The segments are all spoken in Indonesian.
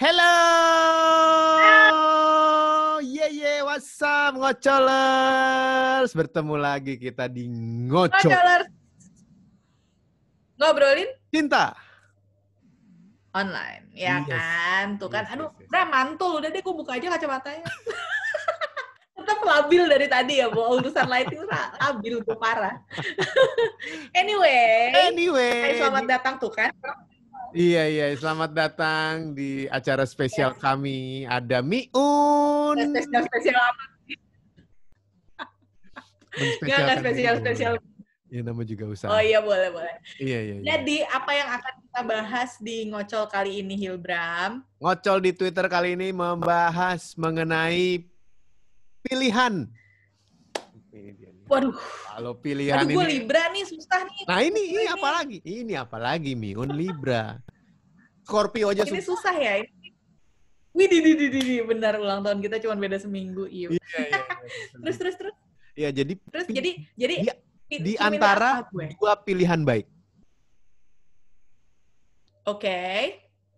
Hello. Ye yeah, ye, yeah, what's up ngocolers? Bertemu lagi kita di ngocol. Ngocolers. Ngobrolin cinta online, ya yes. Iya kan? Tuh iya kan, yes, aduh, yes, iya yes. Bram, mantul. Udah deh, gue buka aja kacamatanya. Tetap labil dari tadi ya, Bu. Urusan lighting labil, gue parah. anyway. Anyway. selamat datang tuh kan. Iya iya, selamat datang di acara spesial yes. Iya. kami. Ada Miun. Spesial spesial apa? Spesial spesial spesial. Ya nama juga usaha. Oh iya boleh boleh. Iya, iya iya. Jadi apa yang akan kita bahas di ngocol kali ini Hilbram? Ngocol di Twitter kali ini membahas mengenai pilihan. Ini dia. Waduh. Kalau pilihan Aduh, gue ini. Libra nih susah nih. Nah ini, ini apa lagi? Ini apa lagi Miun Libra. Scorpio aja ini susah. ya. ya. Wih, di, di, di, di, benar ulang tahun kita cuma beda seminggu, iya. iya, iya, iya terus, terus, terus. Iya jadi. Terus jadi, jadi di, di antara dua pilihan baik. Oke, okay,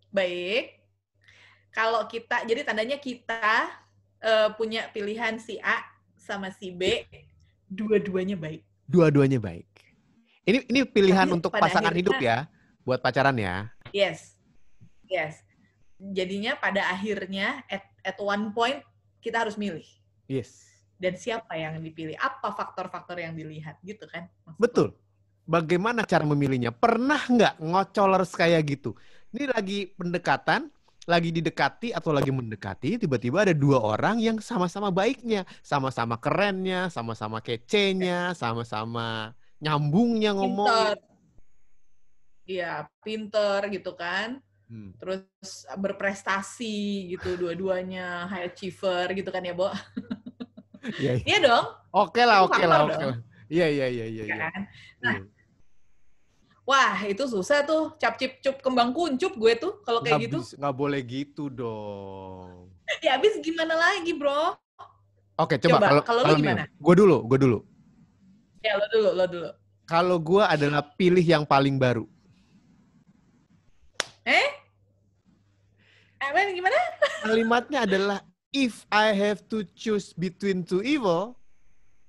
baik. Kalau kita, jadi tandanya kita uh, punya pilihan si A sama si B iya. Dua-duanya baik. Dua-duanya baik. Ini ini pilihan Tapi untuk pasangan akhirnya, hidup ya, buat pacaran ya. Yes, yes. Jadinya pada akhirnya at at one point kita harus milih. Yes. Dan siapa yang dipilih? Apa faktor-faktor yang dilihat gitu kan? Maksudnya. Betul. Bagaimana cara memilihnya? Pernah nggak ngocolers kayak gitu? Ini lagi pendekatan, lagi didekati atau lagi mendekati, tiba-tiba ada dua orang yang sama-sama baiknya, sama-sama kerennya, sama-sama kecenya, sama-sama nyambungnya ngomong. Iya, pinter gitu kan. Hmm. Terus berprestasi gitu dua-duanya, high achiever gitu kan ya, Bo? Iya ya dong. Oke lah, oke lah, lah. Iya, iya, iya, iya. iya. iya kan? Nah, yeah Wah, itu susah tuh. Cap cip cup kembang kuncup gue tuh kalau kayak gitu. Nggak boleh gitu dong. ya habis gimana lagi, Bro? Oke, coba, coba. kalau lu gimana? Gue dulu, gue dulu. Ya, lo dulu, lo dulu. Kalau gue adalah pilih yang paling baru. Eh? Emang gimana? Kalimatnya adalah if I have to choose between two evil,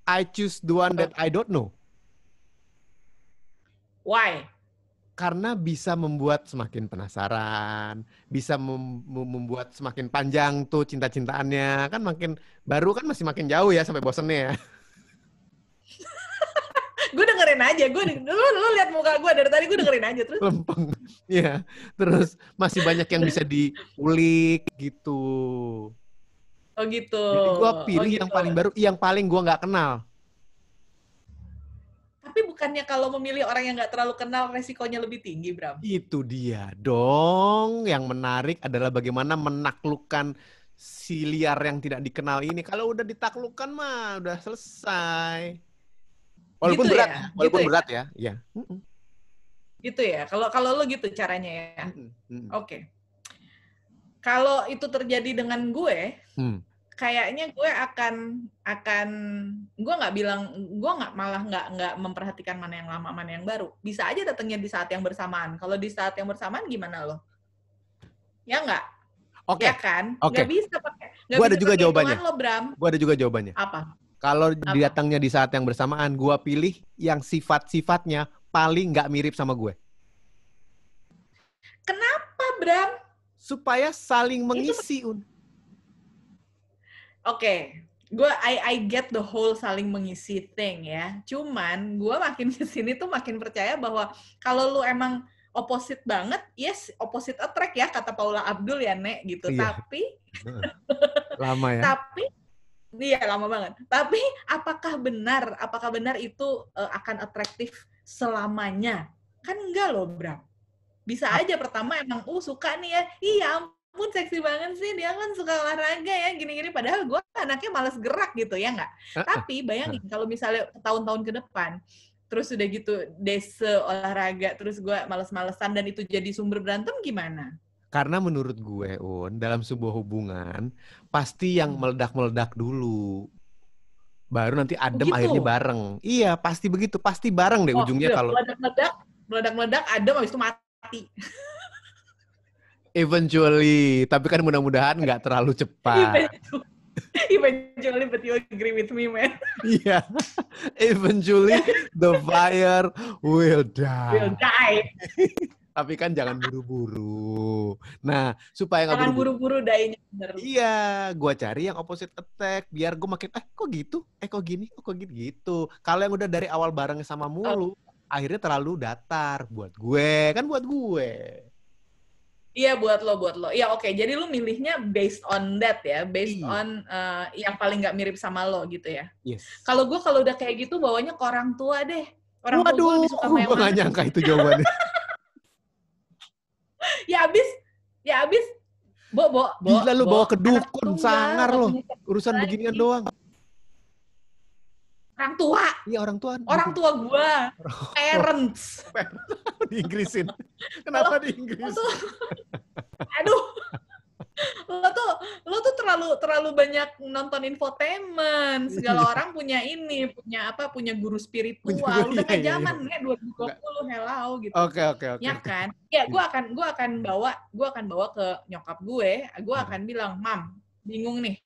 I choose the one that I don't know. Why? Karena bisa membuat semakin penasaran, bisa mem membuat semakin panjang tuh cinta-cintaannya. Kan makin baru kan masih makin jauh ya sampai bosennya ya. gue dengerin aja gue lu lu lihat muka gue dari tadi gue dengerin aja terus lempeng ya terus masih banyak yang bisa diulik gitu oh gitu Jadi gue pilih oh, gitu. yang paling baru yang paling gue nggak kenal tapi bukannya kalau memilih orang yang nggak terlalu kenal resikonya lebih tinggi, Bram? Itu dia dong. Yang menarik adalah bagaimana menaklukkan si liar yang tidak dikenal ini. Kalau udah ditaklukkan mah udah selesai. Walaupun gitu berat, ya? Gitu walaupun gitu berat ya. ya. Gitu ya. Kalau kalau lo gitu caranya ya. Hmm. Oke. Okay. Kalau itu terjadi dengan gue, hmm kayaknya gue akan akan gue nggak bilang gue nggak malah nggak nggak memperhatikan mana yang lama mana yang baru bisa aja datangnya di saat yang bersamaan kalau di saat yang bersamaan gimana lo ya nggak Oke. Okay. Ya kan? Oke. Okay. bisa pakai. Gue ada juga jawabannya. Lo, Bram. Gue ada juga jawabannya. Apa? Kalau datangnya di saat yang bersamaan, gue pilih yang sifat-sifatnya paling nggak mirip sama gue. Kenapa, Bram? Supaya saling mengisi. Itu oke gue I I get the whole saling mengisi thing ya cuman gue makin kesini tuh makin percaya bahwa kalau lu emang opposite banget yes opposite attract ya kata Paula Abdul ya nek gitu iya. tapi lama ya tapi Iya lama banget. Tapi apakah benar? Apakah benar itu uh, akan atraktif selamanya? Kan enggak loh, Bram. Bisa aja pertama emang uh suka nih ya. Iya ampun seksi banget sih dia kan suka olahraga ya gini-gini padahal gue anaknya males gerak gitu ya nggak tapi bayangin kalau misalnya tahun-tahun ke depan terus udah gitu desa olahraga terus gue males-malesan dan itu jadi sumber berantem gimana karena menurut gue un dalam sebuah hubungan pasti yang hmm. meledak-meledak dulu baru nanti adem begitu. akhirnya bareng iya pasti begitu pasti bareng deh oh, ujungnya kalau meledak-meledak meledak-meledak adem habis itu mati Eventually, tapi kan mudah-mudahan nggak terlalu cepat. Eventually, but you agree with me, man. Iya. Yeah. Eventually, the fire will die. Will die. tapi kan jangan buru-buru. Nah, supaya nggak buru-buru. jangan buru-buru dainya bener. Iya, gue cari yang opposite attack biar gue makin eh kok gitu? Eh kok gini? Oh, kok gini gitu. Kalau yang udah dari awal bareng sama mulu, oh. akhirnya terlalu datar buat gue, kan buat gue. Iya buat lo, buat lo. Iya oke. Okay. Jadi lo milihnya based on that ya, based hmm. on uh, yang paling nggak mirip sama lo gitu ya. Yes. Kalau gue kalau udah kayak gitu bawanya ke orang tua deh. Orang tua gue lebih suka gue gak nyangka itu jawabannya. ya abis, ya abis. Bo, bo, bo. Gila lu bawa ke dukun, ya, sangar lo. Urusan beginian doang orang tua iya orang tua orang tua gue parents di Inggrisin kenapa di Inggris aduh lo tuh lo tuh terlalu terlalu banyak nonton infotainment segala iya. orang punya ini punya apa punya guru spiritual punya, udah kan iya, zaman iya. dua ribu dua puluh hello gitu oke okay, oke okay, okay. ya kan ya gue akan gue akan bawa gue akan bawa ke nyokap gue gue hmm. akan bilang mam bingung nih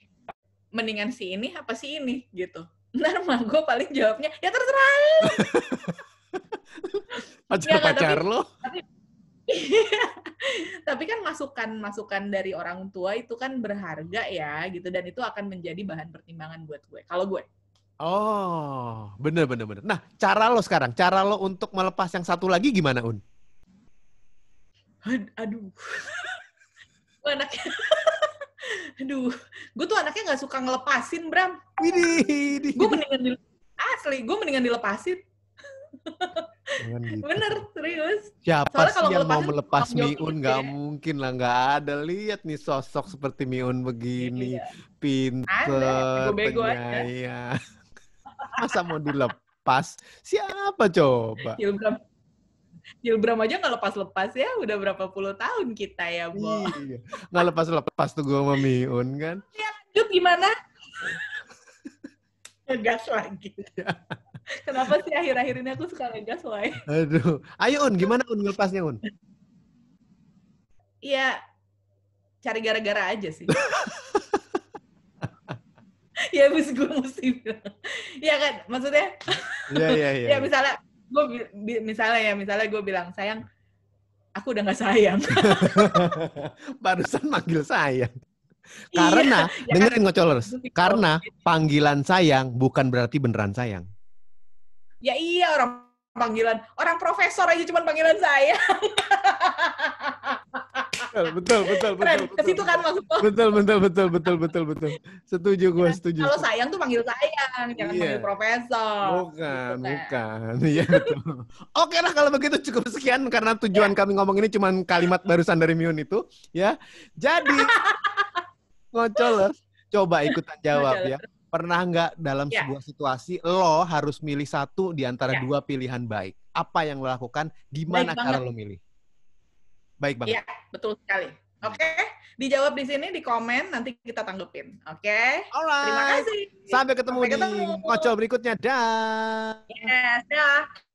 mendingan si ini apa si ini gitu ntar mah gue paling jawabnya ya terserah pacar ya, pacar lo tapi, tapi kan masukan masukan dari orang tua itu kan berharga ya gitu dan itu akan menjadi bahan pertimbangan buat gue kalau gue oh bener bener bener nah cara lo sekarang cara lo untuk melepas yang satu lagi gimana un aduh anaknya Aduh, gue tuh anaknya nggak suka ngelepasin, Bram. Gue mendingan di asli, gue mendingan dilepasin. Gitu. Bener, serius. Siapa sih yang mau melepas Miun? Gak ya. mungkin lah, gak ada. Lihat nih sosok seperti Miun begini. Iya. iya. Pinter, penyayang. Masa mau dilepas? Siapa coba? Ya, Jilbram aja nggak lepas-lepas ya, udah berapa puluh tahun kita ya, Bo. Iya. Nggak lepas-lepas tuh gue sama Miun kan. Ya, lanjut gimana? ngegas lagi. Ya. Kenapa sih akhir-akhir ini aku suka ngegas Woy? Aduh. Ayo Un, gimana Un ngelepasnya Un? Iya, cari gara-gara aja sih. ya habis gue mesti bilang. Iya kan, maksudnya. Iya, iya, iya. Ya misalnya gue misalnya ya misalnya gue bilang sayang aku udah nggak sayang barusan manggil sayang karena iya, ya dengerin ya kan? ngocolers karena panggilan sayang bukan berarti beneran sayang ya iya orang panggilan orang profesor aja cuma panggilan sayang betul, betul, betul. Ke situ kan maksudku Betul, betul, betul, betul, betul, betul. Setuju gue, setuju. Kalau sayang tuh panggil sayang, jangan yeah. profesor. Bukan, gitu, kan. bukan. Iya, Oke lah kalau begitu cukup sekian karena tujuan iya. kami ngomong ini cuma kalimat barusan dari Mion itu, ya. Jadi ngocolers coba ikutan jawab ya. Pernah nggak dalam iya. sebuah situasi lo harus milih satu di antara iya. dua pilihan baik? Apa yang lo lakukan? Gimana cara lo milih? Baik banget. Iya, betul sekali. Oke, okay? dijawab di sini di komen nanti kita tanggupin Oke. Okay? Terima kasih. Sampai ketemu Sampai ketemu. di kocok berikutnya. Dah. Yes, dah.